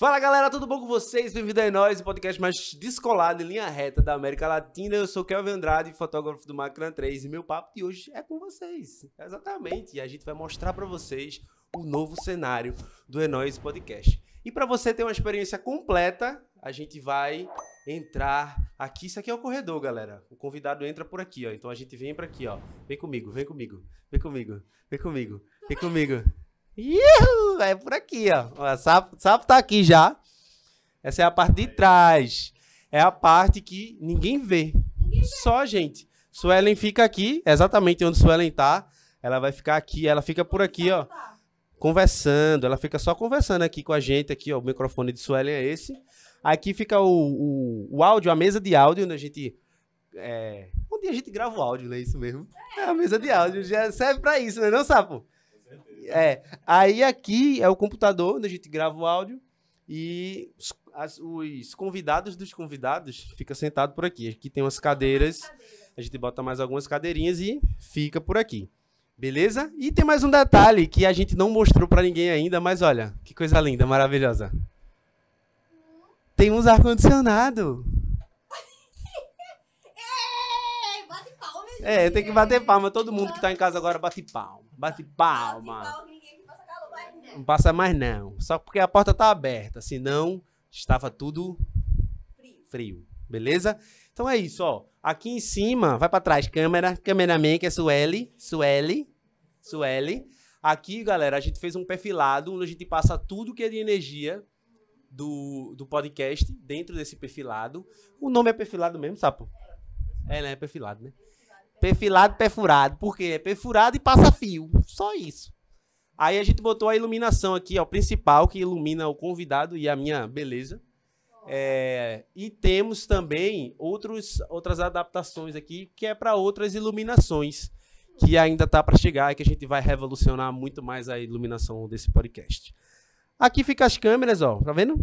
Fala galera, tudo bom com vocês? Bem-vindo a nós, o podcast mais descolado em linha reta da América Latina. Eu sou Kelvin Andrade, fotógrafo do Macron 3 e meu papo de hoje é com vocês. Exatamente, e a gente vai mostrar para vocês o novo cenário do Enóis é Podcast. E para você ter uma experiência completa, a gente vai entrar aqui. Isso aqui é o corredor, galera. O convidado entra por aqui, ó. Então a gente vem para aqui, ó. Vem comigo, vem comigo, vem comigo, vem comigo, vem comigo. Vem comigo. Iuhu, é por aqui, ó. O sapo, sapo tá aqui já. Essa é a parte de trás. É a parte que ninguém vê. Só a gente. Suelen fica aqui, exatamente onde Suelen tá. Ela vai ficar aqui, ela fica por aqui, ó tá. conversando, ela fica só conversando aqui com a gente, aqui, ó, o microfone de Suelen é esse. Aqui fica o, o, o áudio, a mesa de áudio, onde a gente. É, onde a gente grava o áudio, não é isso mesmo? É. é a mesa de áudio, já serve pra isso, né, não, sapo? É. Aí aqui é o computador onde a gente grava o áudio e os, as, os convidados dos convidados fica sentado por aqui. Aqui tem umas cadeiras. A gente bota mais algumas cadeirinhas e fica por aqui. Beleza? E tem mais um detalhe que a gente não mostrou para ninguém ainda, mas olha, que coisa linda, maravilhosa. Tem uns ar-condicionado. é, tem que bater palma. Todo mundo que tá em casa agora bate palma. Bate palma. Né? não. passa mais não. Só porque a porta tá aberta, senão estava tudo frio. frio. Beleza? Então é isso, ó. Aqui em cima, vai para trás, câmera, cameraman, que é Sueli, Sueli, Sueli. Aqui, galera, a gente fez um perfilado onde a gente passa tudo que é de energia do, do podcast dentro desse perfilado. O nome é perfilado mesmo, sapo? É, né? É perfilado, né? Perfilado, perfurado. Por quê? É perfurado e passa fio. Só isso. Aí a gente botou a iluminação aqui, ó, principal, que ilumina o convidado e a minha beleza. É, e temos também outros, outras adaptações aqui, que é para outras iluminações, que ainda tá para chegar e que a gente vai revolucionar muito mais a iluminação desse podcast. Aqui fica as câmeras, ó, tá vendo?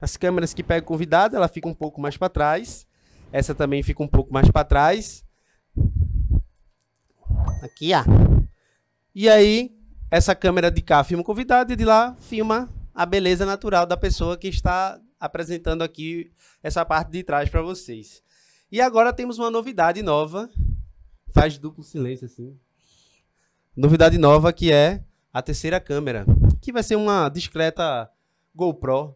As câmeras que pega o convidado, ela fica um pouco mais para trás. Essa também fica um pouco mais para trás. Aqui, ó. E aí, essa câmera de cá filma o convidado e de lá filma a beleza natural da pessoa que está apresentando aqui essa parte de trás para vocês. E agora temos uma novidade nova. Faz duplo silêncio assim. Novidade nova que é a terceira câmera, que vai ser uma discreta GoPro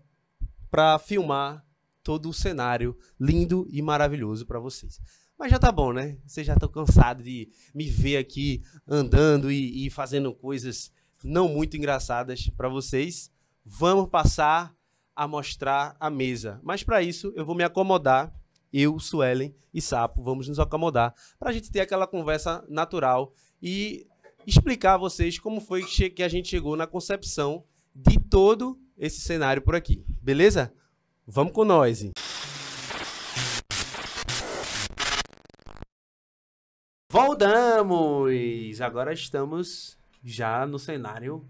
para filmar todo o cenário lindo e maravilhoso para vocês. Mas já tá bom, né? Vocês já estão tá cansados de me ver aqui andando e, e fazendo coisas não muito engraçadas para vocês. Vamos passar a mostrar a mesa. Mas para isso, eu vou me acomodar. Eu, Suelen e Sapo, vamos nos acomodar para a gente ter aquela conversa natural e explicar a vocês como foi que a gente chegou na concepção de todo esse cenário por aqui. Beleza? Vamos com nós! Hein? Voltamos! Agora estamos já no cenário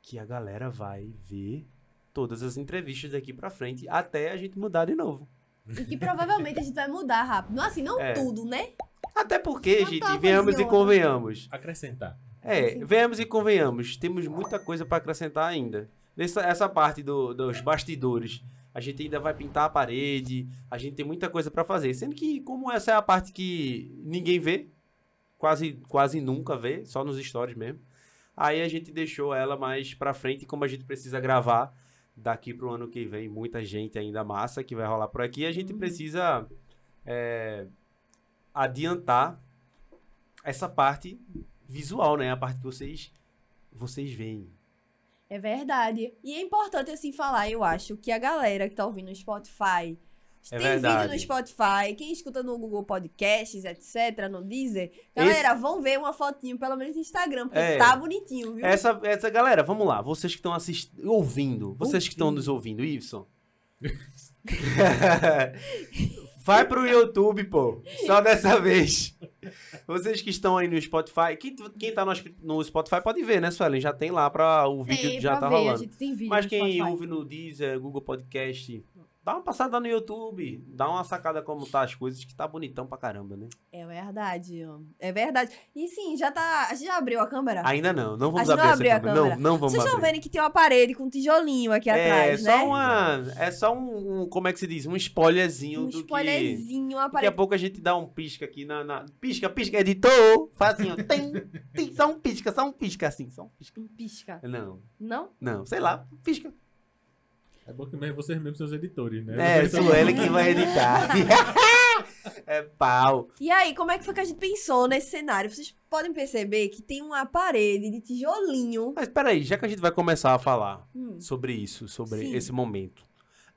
que a galera vai ver todas as entrevistas daqui para frente até a gente mudar de novo. E que provavelmente a gente vai mudar rápido. Não assim, não é. tudo, né? Até porque, não gente, venhamos e convenhamos. Acrescentar. É, venhamos e convenhamos. Temos muita coisa para acrescentar ainda. Nessa essa parte do, dos bastidores, a gente ainda vai pintar a parede, a gente tem muita coisa para fazer. Sendo que, como essa é a parte que ninguém vê, quase, quase nunca vê, só nos stories mesmo. Aí a gente deixou ela mais pra frente, como a gente precisa gravar daqui pro ano que vem, muita gente ainda massa que vai rolar por aqui, a gente uhum. precisa é, adiantar essa parte visual, né? A parte que vocês, vocês veem. É verdade. E é importante, assim, falar, eu acho, que a galera que tá ouvindo no Spotify, é tem verdade. vídeo no Spotify, quem escuta no Google Podcasts, etc., no Deezer. Galera, Esse... vão ver uma fotinho, pelo menos no Instagram, porque é. tá bonitinho, viu? Essa, essa galera, vamos lá. Vocês que estão assistindo, ouvindo, vocês que estão nos ouvindo, Ibson. Vai pro YouTube, pô. Só dessa vez. Vocês que estão aí no Spotify, quem, quem tá no, no Spotify pode ver, né, Suelen? Já tem lá pra o vídeo é, já tá ver, rolando. Mas quem ouve no Deezer, Google Podcast, Dá uma passada no YouTube, dá uma sacada como tá as coisas, que tá bonitão pra caramba, né? É verdade, é verdade. E sim, já tá. A gente já abriu a câmera? Ainda não, não vamos a abrir, não a câmera. Não, não vamos Vocês abrir. estão vendo que tem um aparelho com um tijolinho aqui é, atrás, né? Uma, é só um, um, como é que se diz? Um spoilerzinho um do spoilerzinho, que... Uma aparelho. Daqui a pouco a gente dá um pisca aqui na... na... Pisca, pisca, editor! Faz assim, ó. tem, tem, só um pisca, só um pisca, assim, só um pisca. Um pisca. Não. Não? Não, sei lá, pisca. É bom que não é vocês mesmos, seus editores, né? É, sou ele que vai editar. é pau. E aí, como é que foi que a gente pensou nesse cenário? Vocês podem perceber que tem uma parede de tijolinho. Mas peraí, já que a gente vai começar a falar hum. sobre isso, sobre Sim. esse momento,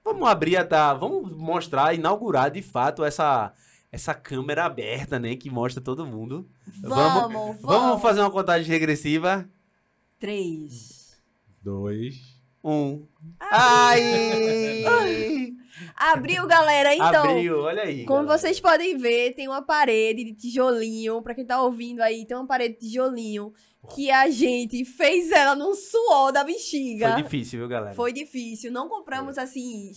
vamos abrir a. Tá, vamos mostrar, inaugurar de fato essa. Essa câmera aberta, né? Que mostra todo mundo. Vamos, vamos, vamos fazer uma contagem regressiva? Três. Dois. Um. Ai! Ai. Abriu, galera. Então, Abriu, olha aí. Como galera. vocês podem ver, tem uma parede de tijolinho. Pra quem tá ouvindo aí, tem uma parede de tijolinho que a gente fez ela num suor da bexiga. Foi difícil, viu, galera? Foi difícil. Não compramos, assim,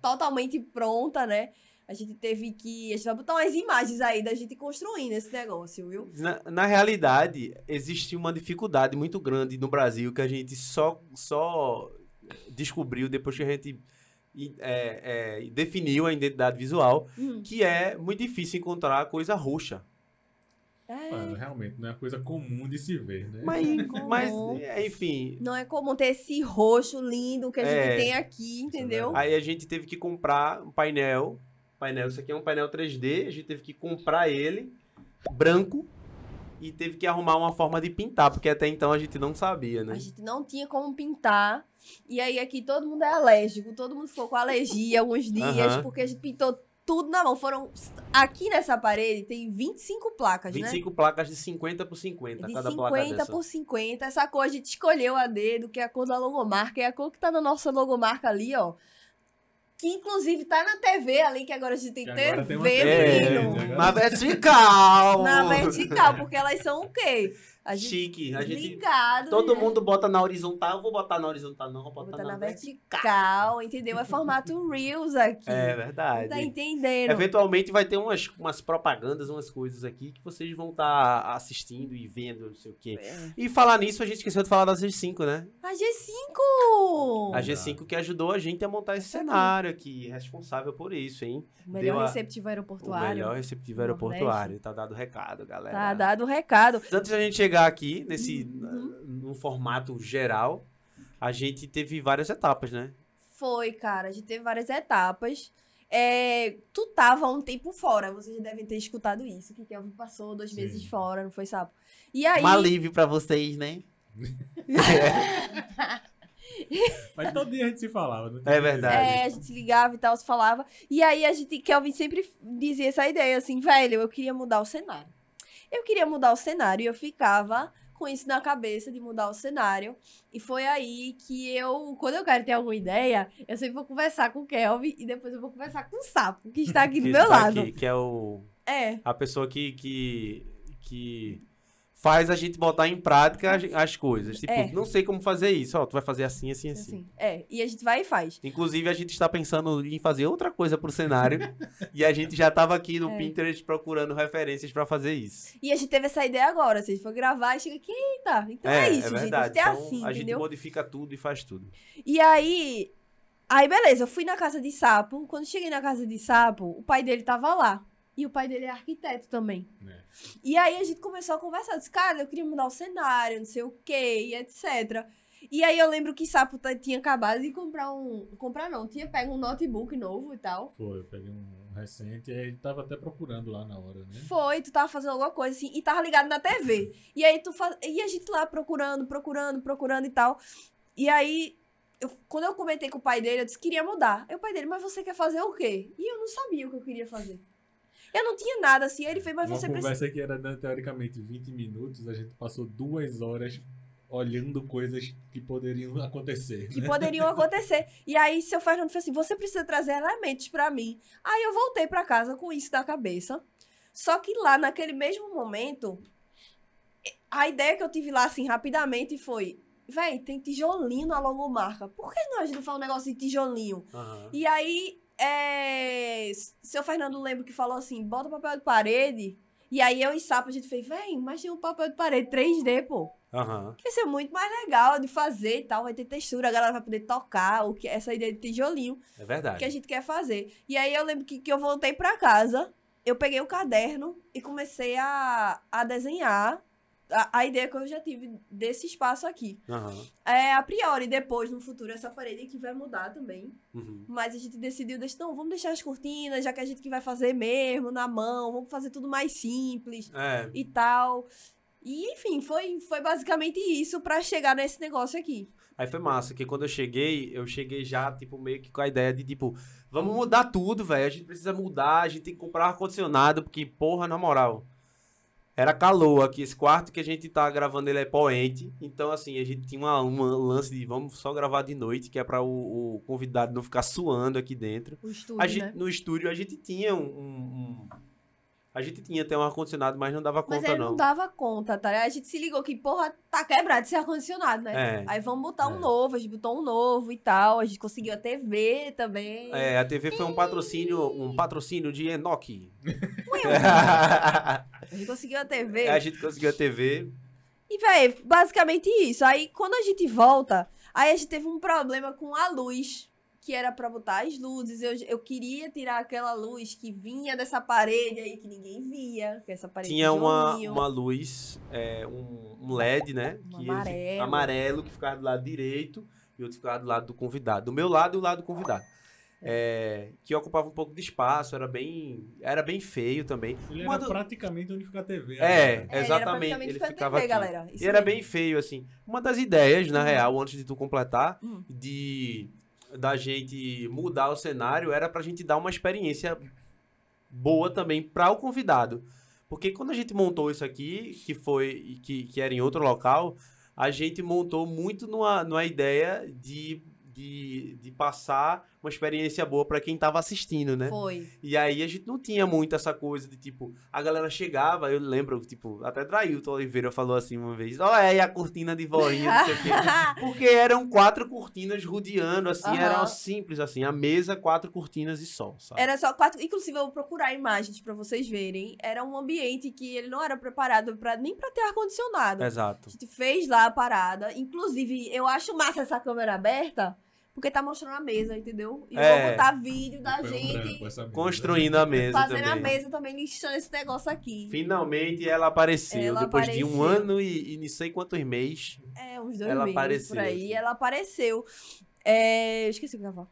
totalmente pronta, né? A gente teve que. A gente vai botar umas imagens aí da gente construindo esse negócio, viu? Na, na realidade, existe uma dificuldade muito grande no Brasil que a gente só, só descobriu depois que a gente é, é, definiu a identidade visual, hum. que é muito difícil encontrar coisa roxa. É. Mano, realmente, não é uma coisa comum de se ver, né? Mas, mas é, enfim. Não é comum ter esse roxo lindo que a é, gente tem aqui, entendeu? Aí a gente teve que comprar um painel. Painel, isso aqui é um painel 3D, a gente teve que comprar ele, branco, e teve que arrumar uma forma de pintar, porque até então a gente não sabia, né? A gente não tinha como pintar. E aí aqui todo mundo é alérgico, todo mundo ficou com alergia alguns dias, uhum. porque a gente pintou tudo na mão. Foram. Aqui nessa parede tem 25 placas, 25 né? 25 placas de 50 por 50, de cada 50 placa. 50 por 50. Essa cor a gente escolheu a dedo, que é a cor da logomarca, é a cor que tá na nossa logomarca ali, ó. Que inclusive tá na TV ali, que agora a gente tem que TV, tem menino. Né? É, na vertical! Na vertical, porque elas são o quê? A gente, Chique. A gente, ligado. Todo né? mundo bota na horizontal. Eu vou botar na horizontal, não. Vou botar, vou botar na, na vertical, vertical. entendeu? É formato Reels aqui. É verdade. Tá entendendo? Eventualmente vai ter umas, umas propagandas, umas coisas aqui que vocês vão estar tá assistindo e vendo, não sei o quê. É. E falar nisso, a gente esqueceu de falar da G5, né? A G5! A G5 que ajudou a gente a montar esse cenário aqui. Responsável por isso, hein? O melhor receptivo aeroportuário. O melhor receptivo aeroportuário. Tá dado o recado, galera. Tá dado o recado. Antes da gente chegar chegar aqui nesse uhum. no formato geral, a gente teve várias etapas, né? Foi, cara, a gente teve várias etapas. É, tu tava um tempo fora, vocês devem ter escutado isso, que Kelvin passou dois Sim. meses fora, não foi sapo. E aí... Um alívio pra vocês, né? Mas todo dia a gente se falava. Não né? é verdade. É, a gente ligava e tal, se falava. E aí a gente, Kelvin sempre dizia essa ideia, assim, velho, eu queria mudar o cenário. Eu queria mudar o cenário e eu ficava com isso na cabeça de mudar o cenário. E foi aí que eu, quando eu quero ter alguma ideia, eu sempre vou conversar com o Kelvin e depois eu vou conversar com o Sapo, que está aqui do meu lado. Aqui, que é o. É. A pessoa que. que, que faz a gente botar em prática as, as coisas. Tipo, é. não sei como fazer isso. Ó, tu vai fazer assim, assim, assim, assim, É, e a gente vai e faz. Inclusive, a gente está pensando em fazer outra coisa pro cenário. e a gente já estava aqui no é. Pinterest procurando referências para fazer isso. E a gente teve essa ideia agora. Se a gente for gravar, chega aqui, eita, então é, é, é isso, gente. A gente é então, assim, A gente modifica tudo e faz tudo. E aí... Aí, beleza, eu fui na casa de sapo. Quando cheguei na casa de sapo, o pai dele tava lá. E o pai dele é arquiteto também. É. E aí a gente começou a conversar. Eu disse, cara, eu queria mudar o cenário, não sei o quê, e etc. E aí eu lembro que Sapo tá, tinha acabado de comprar um. Comprar não, tinha pego um notebook novo e tal. Foi, eu peguei um recente e ele tava até procurando lá na hora, né? Foi, tu tava fazendo alguma coisa assim e tava ligado na TV. e aí tu faz... E a gente lá procurando, procurando, procurando e tal. E aí. Eu, quando eu comentei com o pai dele, eu disse queria mudar. Aí o pai dele, mas você quer fazer o quê? E eu não sabia o que eu queria fazer. Eu não tinha nada assim. Aí ele fez, mas Uma você precisa. conversa que era, né, teoricamente, 20 minutos, a gente passou duas horas olhando coisas que poderiam acontecer. Que né? poderiam acontecer. E aí seu Fernando fez assim: você precisa trazer elementos para mim. Aí eu voltei para casa com isso na cabeça. Só que lá, naquele mesmo momento, a ideia que eu tive lá, assim, rapidamente foi. Véi, tem tijolinho na logomarca. Por que não a gente não fala um negócio de tijolinho? Uhum. E aí é, seu Fernando lembro que falou assim: bota papel de parede. E aí eu e Sapo, a gente fez, vem, mas tem um papel de parede 3D, pô. Uhum. Que vai ser é muito mais legal de fazer e tal. Vai ter textura, a galera vai poder tocar, o que, essa ideia de tijolinho. É verdade. Que a gente quer fazer. E aí eu lembro que, que eu voltei para casa, eu peguei o caderno e comecei a, a desenhar a, a, ideia que eu já tive desse espaço aqui. Uhum. É, a priori, depois, no futuro, essa parede que vai mudar também. Uhum. Mas a gente decidiu, então, vamos deixar as cortinas, já que a gente que vai fazer mesmo, na mão, vamos fazer tudo mais simples é. e tal. E, enfim, foi, foi basicamente isso para chegar nesse negócio aqui. Aí foi massa, que quando eu cheguei, eu cheguei já, tipo, meio que com a ideia de, tipo, vamos mudar tudo, velho. A gente precisa mudar, a gente tem que comprar ar-condicionado, porque, porra, na moral era calor aqui, esse quarto que a gente tá gravando ele é poente, então assim, a gente tinha uma, uma lance de vamos só gravar de noite, que é para o, o, convidado não ficar suando aqui dentro. Estúdio, a gente, né? No estúdio a gente tinha um, um, a gente tinha até um ar-condicionado, mas não dava mas conta, não. Mas não dava conta, tá? A gente se ligou que, porra, tá quebrado esse ar-condicionado, né? É, Aí vamos botar é. um novo, a gente botou um novo e tal. A gente conseguiu a TV também. É, a TV foi um patrocínio, um patrocínio de Enoch. a gente conseguiu a TV. É, a gente conseguiu a TV. E, véi, basicamente isso. Aí, quando a gente volta, aí a gente teve um problema com a luz que era para botar as luzes. Eu, eu queria tirar aquela luz que vinha dessa parede aí que ninguém via. Que essa parede Tinha uma, uma luz, é, um, um, LED, né? Um que amarelo. Ele, amarelo, que ficava do lado direito e outro ficava do lado do convidado. Do meu lado e o lado do convidado. É, é que ocupava um pouco de espaço, era bem, era bem feio também. Ele era do... praticamente onde fica a TV. É, né? é exatamente. Ele, ele ficava TV, galera, e era bem feio assim. Uma das ideias, na uhum. real, antes de tu completar, uhum. de da gente mudar o cenário era para a gente dar uma experiência boa também para o convidado. Porque quando a gente montou isso aqui, que foi que, que era em outro local, a gente montou muito numa, numa ideia de, de, de passar uma experiência boa para quem tava assistindo, né? Foi. E aí a gente não tinha muito essa coisa de tipo, a galera chegava, eu lembro, tipo, até Drailton Oliveira falou assim uma vez, ó, oh, é a cortina de voinha, não sei o quê. Porque eram quatro cortinas rodeando, assim, uhum. eram simples, assim, a mesa, quatro cortinas e sol, sabe? Era só quatro, inclusive eu vou procurar imagens para vocês verem, era um ambiente que ele não era preparado para nem para ter ar-condicionado. Exato. A gente fez lá a parada, inclusive eu acho massa essa câmera aberta, porque tá mostrando a mesa, entendeu? E é. vou botar vídeo da Foi gente um construindo a mesa. Fazendo também. a mesa também, lixando esse negócio aqui. Finalmente ela apareceu. Ela depois apareceu. de um ano e, e, não sei quantos meses. É, uns dois ela meses apareceu. por aí. Ela apareceu. É... Esqueci o que eu tava.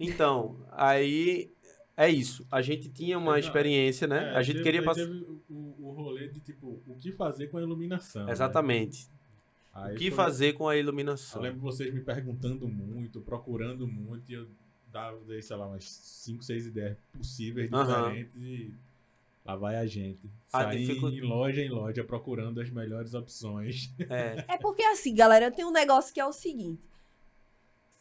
Então, aí é isso. A gente tinha uma experiência, né? É, a gente teve, queria passar. O, o rolê de tipo, o que fazer com a iluminação. Né? Exatamente. Né? Aí ah, o que foi... fazer com a iluminação? Eu lembro vocês me perguntando muito, procurando muito, e eu dava, sei lá, umas 5, 6 ideias possíveis, diferentes, e lá vai a gente. A Sair dificult... em loja em loja, procurando as melhores opções. É. é porque assim, galera, tem um negócio que é o seguinte.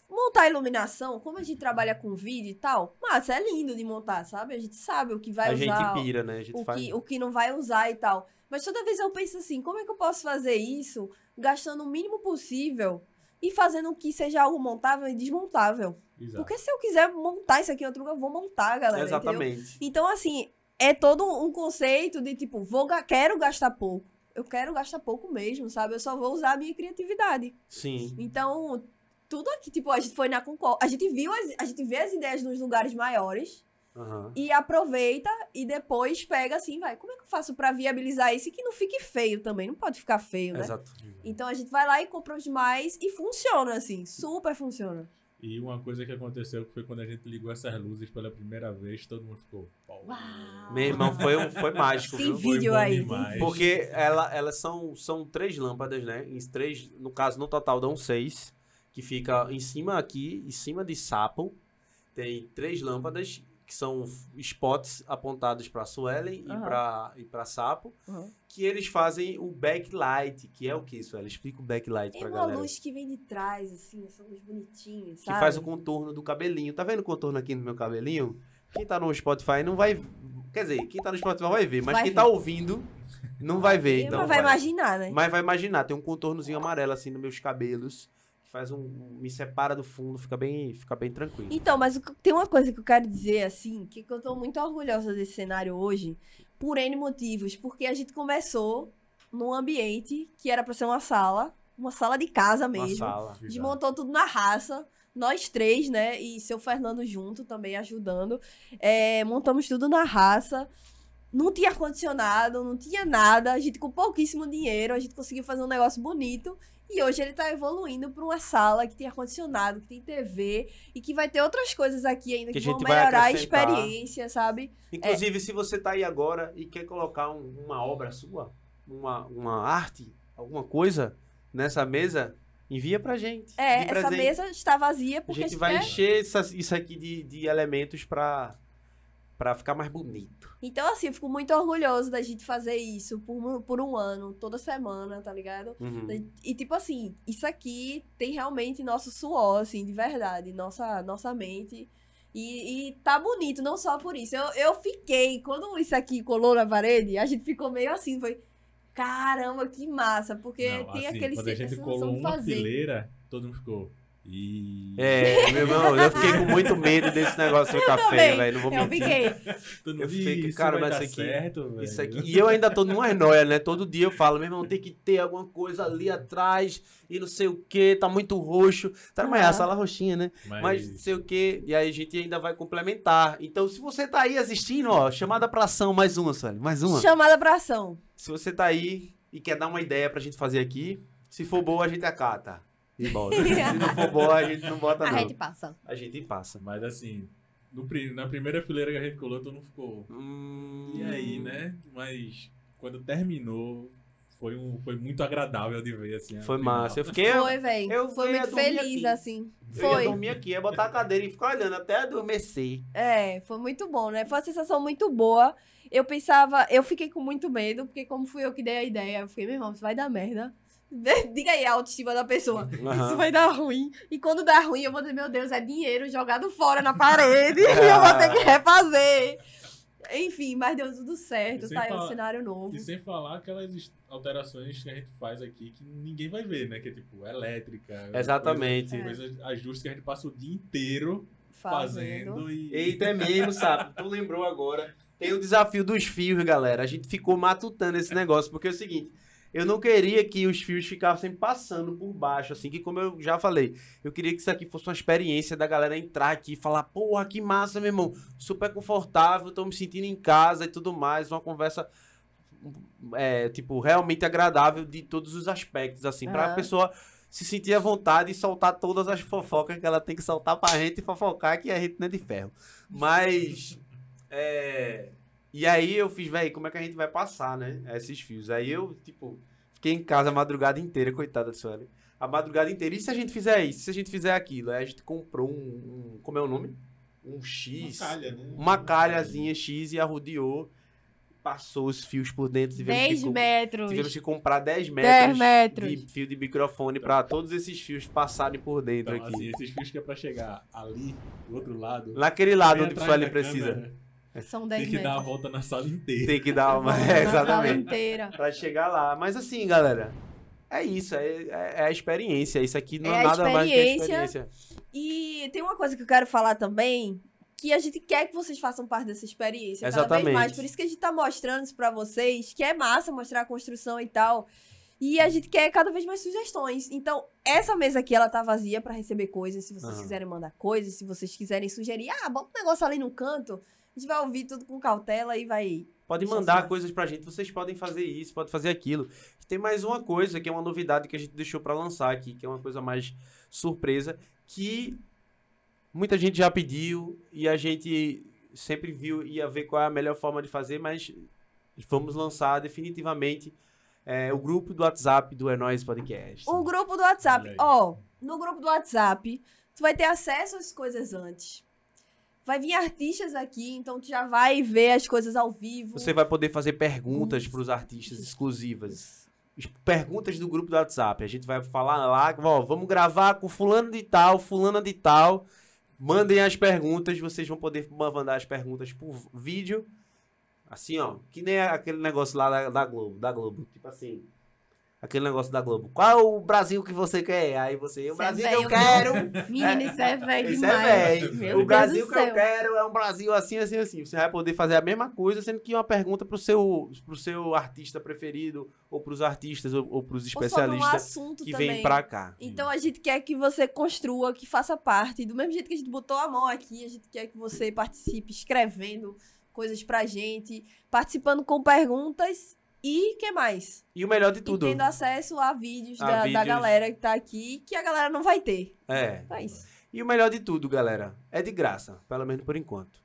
Montar a iluminação, como a gente trabalha com vídeo e tal, mas é lindo de montar, sabe? A gente sabe o que vai a usar. A gente pira, né? A gente o, faz... que, o que não vai usar e tal. Mas toda vez eu penso assim, como é que eu posso fazer isso gastando o mínimo possível e fazendo que seja algo montável e desmontável? Exato. Porque se eu quiser montar isso aqui em outro lugar, eu vou montar, galera. Exatamente. Entendeu? Então, assim, é todo um conceito de tipo, vou, quero gastar pouco. Eu quero gastar pouco mesmo, sabe? Eu só vou usar a minha criatividade. Sim. Então, tudo aqui, tipo, a gente foi na Concord. A gente viu, as, a gente vê as ideias nos lugares maiores Uhum. E aproveita e depois pega assim, vai, como é que eu faço para viabilizar isso e que não fique feio também? Não pode ficar feio, né? Exato. Então a gente vai lá e compra os demais e funciona assim, super funciona. E uma coisa que aconteceu que foi quando a gente ligou essas luzes pela primeira vez, todo mundo ficou. Uau. Meu irmão, foi, um, foi mágico. Tem viu? vídeo aí. Demais. Porque ela, elas são, são três lâmpadas, né? Em três, no caso, no total dão seis, que fica em cima aqui, em cima de sapo. Tem três lâmpadas que são spots apontados para Suelen uhum. e para e para Sapo, uhum. que eles fazem o backlight, que é o que isso, ela explica o backlight é para galera. É uma luz que vem de trás assim, essa luz bonitinha, sabe? Que faz o contorno do cabelinho. Tá vendo o contorno aqui no meu cabelinho? Quem tá no Spotify não vai, quer dizer, quem tá no Spotify vai ver, mas vai quem ver. tá ouvindo não vai ver, então. vai, vai imaginar, né? Mas vai imaginar, tem um contornozinho amarelo assim nos meus cabelos faz um, me separa do fundo, fica bem, fica bem tranquilo. Então, mas tem uma coisa que eu quero dizer assim, que eu tô muito orgulhosa desse cenário hoje, por N motivos, porque a gente começou num ambiente que era para ser uma sala, uma sala de casa mesmo. Sala, desmontou tudo na raça. Nós três, né? E seu Fernando junto também ajudando. É, montamos tudo na raça. Não tinha ar-condicionado, não tinha nada. A gente com pouquíssimo dinheiro, a gente conseguiu fazer um negócio bonito. E hoje ele está evoluindo para uma sala que tem ar-condicionado, que tem TV e que vai ter outras coisas aqui ainda que, que vão melhorar a experiência, sabe? Inclusive, é. se você está aí agora e quer colocar um, uma obra sua, uma, uma arte, alguma coisa nessa mesa, envia pra gente. É, essa mesa está vazia porque a gente vai é encher essa, isso aqui de, de elementos para para ficar mais bonito. Então, assim, eu fico muito orgulhoso da gente fazer isso por, por um ano, toda semana, tá ligado? Uhum. E, tipo assim, isso aqui tem realmente nosso suor, assim, de verdade, nossa, nossa mente. E, e, tá bonito, não só por isso. Eu, eu fiquei, quando isso aqui colou na parede, a gente ficou meio assim, foi. Caramba, que massa! Porque não, tem assim, aquele quando a gente assim, colou uma fazer. fileira, todo mundo ficou. E... É, meu irmão, eu fiquei com muito medo desse negócio do feio velho. Não vou mentir. Eu fiquei. Eu fiquei, cara, mas isso aqui, certo, isso aqui. E eu ainda tô numa noia, né? Todo dia eu falo, meu irmão, tem que ter alguma coisa ali atrás e não sei o que, tá muito roxo. Tá, mas é a sala roxinha, né? Mas... mas não sei o que. E aí a gente ainda vai complementar. Então, se você tá aí assistindo, ó, chamada pra ação, mais uma, Sônia, mais uma. Chamada pra ação. Se você tá aí e quer dar uma ideia pra gente fazer aqui, se for boa, a gente acata e Se não for boa, a gente não bota a não. A gente passa. A gente passa. Mas assim, no, na primeira fileira que a gente colou, tu não ficou. Hum... E aí, né? Mas quando terminou, foi, um, foi muito agradável de ver, assim. Foi massa. Eu fiquei. Foi, velho. Eu foi muito feliz, aqui. assim. Foi. Eu ia dormir aqui, ia botar a cadeira e ficar olhando até adormecer. É, foi muito bom, né? Foi uma sensação muito boa. Eu pensava, eu fiquei com muito medo, porque como fui eu que dei a ideia, eu fiquei, meu irmão, isso vai dar merda. Diga aí a autoestima da pessoa. Uhum. Isso vai dar ruim. E quando dá ruim, eu vou dizer, meu Deus, é dinheiro jogado fora na parede. e eu vou ter que é. refazer. Enfim, mas deu tudo certo, tá? falar, um cenário novo. E sem falar aquelas alterações que a gente faz aqui que ninguém vai ver, né? Que é tipo elétrica. Exatamente. Coisa, é. Coisas, ajustes que a gente passa o dia inteiro fazendo. fazendo e... Eita, é mesmo, sabe? tu lembrou agora. Tem o desafio dos fios, galera. A gente ficou matutando esse negócio, porque é o seguinte. Eu não queria que os fios ficassem passando por baixo, assim, que como eu já falei, eu queria que isso aqui fosse uma experiência da galera entrar aqui e falar, porra, que massa, meu irmão, super confortável, tô me sentindo em casa e tudo mais, uma conversa é, tipo, realmente agradável de todos os aspectos, assim, uhum. pra pessoa se sentir à vontade e soltar todas as fofocas que ela tem que soltar pra gente e fofocar, que a gente não é de ferro. Mas. É, e aí eu fiz, velho, como é que a gente vai passar, né? Esses fios. Aí eu, tipo, fiquei em casa a madrugada inteira, coitada da Sueli. A madrugada inteira. E se a gente fizer isso? Se a gente fizer aquilo? Aí a gente comprou um. um como é o nome? Um X. Uma calha, né? Uma calhazinha X e arrodeou passou os fios por dentro. Tivemos 10 metros. Tivemos que comprar 10 metros, metros. de fio de microfone para todos esses fios passarem por dentro então, aqui. Assim, esses fios que é para chegar ali, do outro lado. Naquele lado onde o Sueli precisa. Câmera. É. São 10 Tem que metros. dar a volta na sala inteira. Tem que dar uma. É, exatamente. inteira. Pra chegar lá. Mas assim, galera, é isso. É, é, é a experiência. Isso aqui não é, é nada mais que a experiência. E tem uma coisa que eu quero falar também. Que a gente quer que vocês façam parte dessa experiência exatamente. cada vez mais. Por isso que a gente tá mostrando isso pra vocês, que é massa mostrar a construção e tal. E a gente quer cada vez mais sugestões. Então, essa mesa aqui, ela tá vazia para receber coisas. Se vocês uhum. quiserem mandar coisas, se vocês quiserem sugerir, ah, bota um negócio ali no canto. A gente vai ouvir tudo com cautela e vai. Pode mandar assim. coisas pra gente, vocês podem fazer isso, pode fazer aquilo. tem mais uma coisa que é uma novidade que a gente deixou para lançar aqui, que é uma coisa mais surpresa, que muita gente já pediu e a gente sempre viu e ia ver qual é a melhor forma de fazer, mas vamos lançar definitivamente é, o grupo do WhatsApp do É Nós Podcast. O grupo do WhatsApp. Ó, oh, no grupo do WhatsApp, tu vai ter acesso às coisas antes. Vai vir artistas aqui, então tu já vai ver as coisas ao vivo. Você vai poder fazer perguntas para os artistas exclusivas. Perguntas do grupo do WhatsApp. A gente vai falar lá, ó, vamos gravar com fulano de tal, fulana de tal. Mandem as perguntas, vocês vão poder mandar as perguntas por vídeo. Assim, ó, que nem aquele negócio lá da, da Globo, da Globo. Tipo assim, aquele negócio da Globo. Qual o Brasil que você quer? Aí você, o é Brasil que eu quero. Menina, é isso é velho demais. o Brasil que eu quero é um Brasil assim, assim, assim. Você vai poder fazer a mesma coisa, sendo que uma pergunta pro seu, pro seu artista preferido, ou pros artistas, ou, ou pros especialistas um que também. vem pra cá. Então a gente quer que você construa, que faça parte. Do mesmo jeito que a gente botou a mão aqui, a gente quer que você participe escrevendo coisas pra gente, participando com perguntas e que mais? E o melhor de tudo. E tendo acesso a vídeos, a da, vídeos, da, galera que tá aqui, que a galera não vai ter. É. Então é isso. E o melhor de tudo, galera, é de graça, pelo menos por enquanto.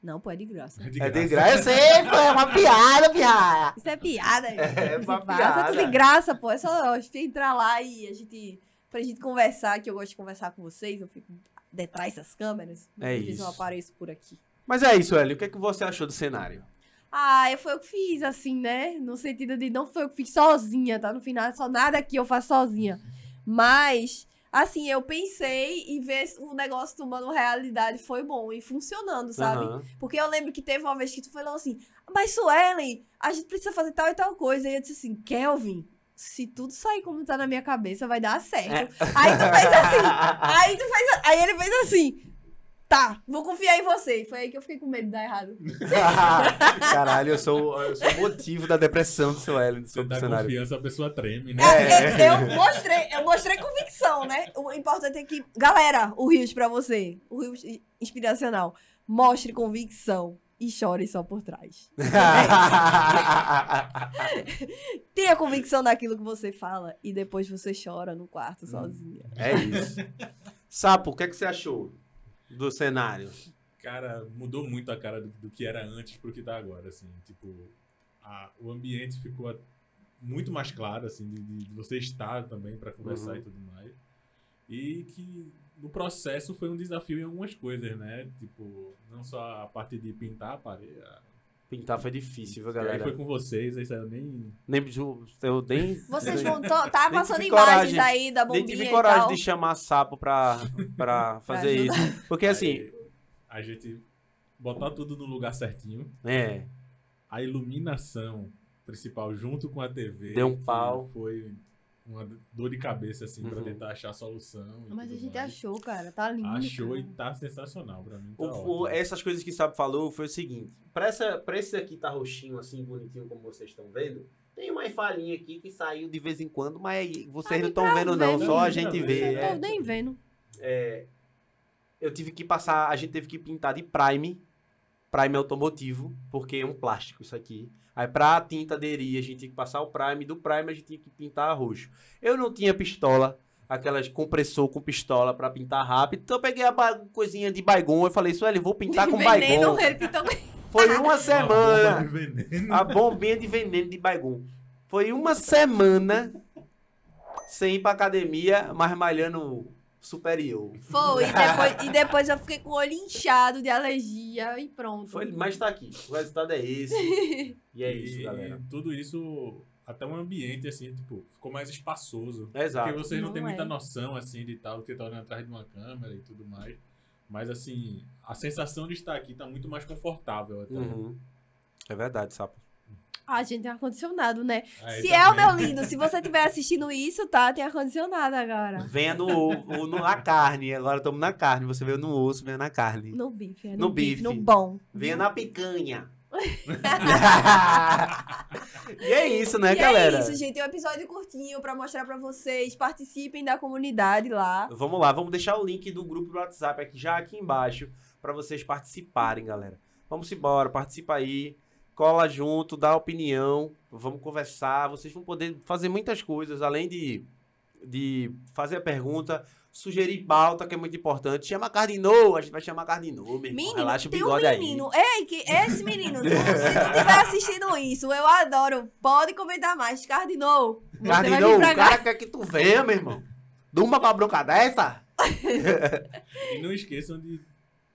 Não, pô, é de graça. É de graça. É de graça. uma piada, piada. Isso é piada. É, é uma piada. é tudo de graça, pô. É só entrar lá e a gente, pra gente conversar, que eu gosto de conversar com vocês, eu fico detrás das câmeras. É isso. Eu apareço por aqui. Mas é isso, Hélio. O que, é que você achou do cenário? Ah, foi eu que fiz, assim, né? No sentido de não foi eu que fiz sozinha, tá? No final, só nada que eu faço sozinha. Mas, assim, eu pensei e ver o negócio tomando realidade foi bom e funcionando, sabe? Uhum. Porque eu lembro que teve uma vez que tu falou assim, mas Suelen, a gente precisa fazer tal e tal coisa. E eu disse assim, Kelvin, se tudo sair como tá na minha cabeça, vai dar certo. É. Aí tu fez assim, aí tu fez, aí ele fez assim, tá, vou confiar em você. foi aí que eu fiquei com medo de dar errado. Caralho, eu sou, eu sou o motivo da depressão do seu Helen. Do seu você dá cenário. confiança, a pessoa treme, né? É, é, eu, mostrei, eu mostrei convicção, né? O importante é que, galera, o Rios pra você, o Rios inspiracional, mostre convicção. E chore só por trás. Tenha convicção daquilo que você fala e depois você chora no quarto hum. sozinha. É isso. Sapo, o que, é que você achou? do cenário? Cara, mudou muito a cara do, do que era antes pro que tá agora, assim. Tipo, a, o ambiente ficou muito mais claro, assim, de, de você estar também para conversar uhum. e tudo mais. E que no processo foi um desafio em algumas coisas, né? Tipo, não só a parte de pintar a parede, a, Pintar foi difícil, viu, galera? Aí foi com vocês, aí saiu nem. Nem. Eu nem. Vocês vão. Tá passando imagens aí da bombinha. Nem tive coragem de chamar sapo pra, pra fazer pra isso. Porque assim, aí, assim. a gente botar tudo no lugar certinho. É. A iluminação principal junto com a TV. Deu um pau. Foi uma dor de cabeça, assim, uhum. pra tentar achar a solução. Mas a gente mais. achou, cara. Tá lindo. Achou cara. e tá sensacional pra mim. Tá o, o, essas coisas que Sábio falou foi o seguinte: pra, essa, pra esse aqui tá roxinho, assim, bonitinho, como vocês estão vendo, tem uma falinha aqui que saiu de vez em quando, mas vocês não estão vendo, tá vendo, não. Só a gente vê. Eu é. Né? nem vendo. É, eu tive que passar, a gente teve que pintar de prime, prime automotivo, porque é um plástico isso aqui. Aí para a tinta aderir, a gente tinha que passar o prime, do prime a gente tinha que pintar roxo. Eu não tinha pistola, aquelas compressor com pistola para pintar rápido. Então eu peguei a coisinha de baigon e falei, Sueli, vou pintar com veneno, baigon. Foi uma semana. A, a bombinha de veneno de baigon. Foi uma semana sem ir pra academia, mas malhando superior. Foi, e depois, e depois, eu fiquei com o olho inchado de alergia e pronto. Foi, mas tá aqui. O resultado é esse. e é e, isso, galera. Tudo isso, até um ambiente, assim, tipo, ficou mais espaçoso. Exato. Porque vocês não, não têm é. muita noção, assim, de tal, que tá olhando atrás de uma câmera e tudo mais. Mas, assim, a sensação de estar aqui tá muito mais confortável até. Uhum. É verdade, sapo. Ah, gente, tem ar-condicionado, né? Aí é, se também. é o meu lindo, se você estiver assistindo isso, tá? Tem ar-condicionado agora. Vendo o, no, a carne, agora estamos na carne. Você veio no osso, venha na carne. No bife, é no, no bife, bife. No bom. Venha na picanha. e é isso, né, e é galera? É isso, gente. Tem um episódio curtinho para mostrar para vocês. Participem da comunidade lá. Vamos lá, vamos deixar o link do grupo do WhatsApp aqui já aqui embaixo para vocês participarem, galera. Vamos embora, participa aí cola junto, dá opinião, vamos conversar. Vocês vão poder fazer muitas coisas, além de, de fazer a pergunta, sugerir pauta, que é muito importante. Chama Cardinô, a gente vai chamar Cardinô, meu irmão. Menino, Relaxa o bigode um menino, aí. Ei, que esse menino, se estiver assistindo isso, eu adoro. Pode comentar mais. Cardinô, Cardinô, o cara quer que tu venha, meu irmão. Duma com a bronca dessa? e não esqueçam de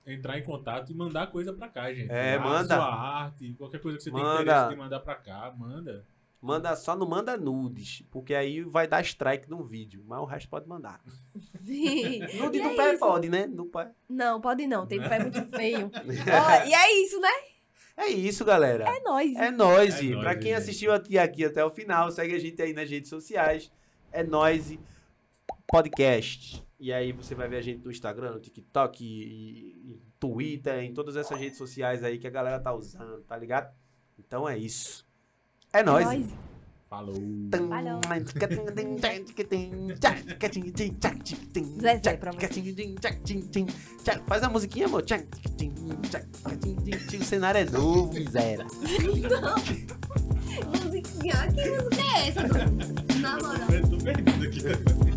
entrar em contato e mandar coisa pra cá, gente. É, a manda. Sua arte, qualquer coisa que você manda. tem interesse de mandar pra cá, manda. Manda, só não manda nudes, porque aí vai dar strike num vídeo, mas o resto pode mandar. Nude do é pé isso. pode, né? Do pé. Não, pode não, tem pé muito feio. oh, e é isso, né? É isso, galera. É nóis. É nóis. É pra quem assistiu até aqui até o final, segue a gente aí nas redes sociais. É nóis. Podcast. E aí você vai ver a gente no Instagram, no TikTok, e, e Twitter, em todas essas redes sociais aí que a galera tá usando, tá ligado? Então é isso. É nóis. É nóis. Falou. Falou. Faz a musiquinha, amor. O cenário é novo, miséria. Não. Musiquinha? Que música é essa? Na moral. Eu tô perdido aqui.